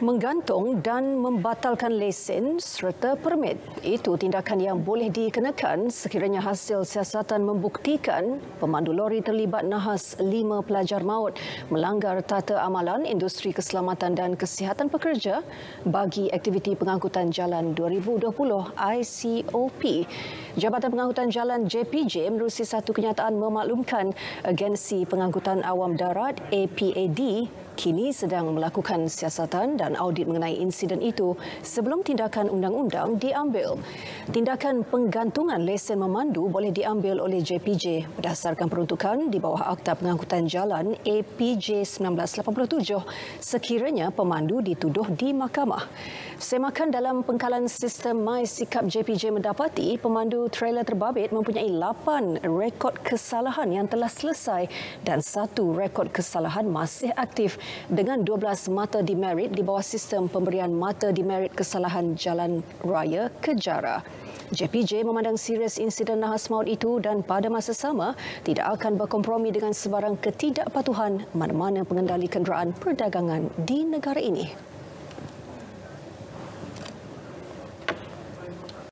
menggantung dan membatalkan lesen serta permit. Itu tindakan yang boleh dikenakan sekiranya hasil siasatan membuktikan pemandu lori terlibat nahas lima pelajar maut melanggar tata amalan industri keselamatan dan kesihatan pekerja bagi aktiviti pengangkutan jalan 2020 ICOP. Jabatan Pengangkutan Jalan JPJ menerusi satu kenyataan memaklumkan agensi pengangkutan awam darat APAD kini sedang melakukan siasatan dan audit mengenai insiden itu sebelum tindakan undang-undang diambil. Tindakan penggantungan lesen memandu boleh diambil oleh JPJ berdasarkan peruntukan di bawah Akta Pengangkutan Jalan APJ 1987 sekiranya pemandu dituduh di mahkamah. Semakan dalam pengkalan sistem My Sikap JPJ mendapati pemandu trailer terbabit mempunyai 8 rekod kesalahan yang telah selesai dan satu rekod kesalahan masih aktif dengan 12 mata demerit di bawah sistem pemberian mata demerit kesalahan jalan raya Kejara. JPJ memandang serius insiden nahas maut itu dan pada masa sama tidak akan berkompromi dengan sebarang ketidakpatuhan mana-mana pengendali kenderaan perdagangan di negara ini.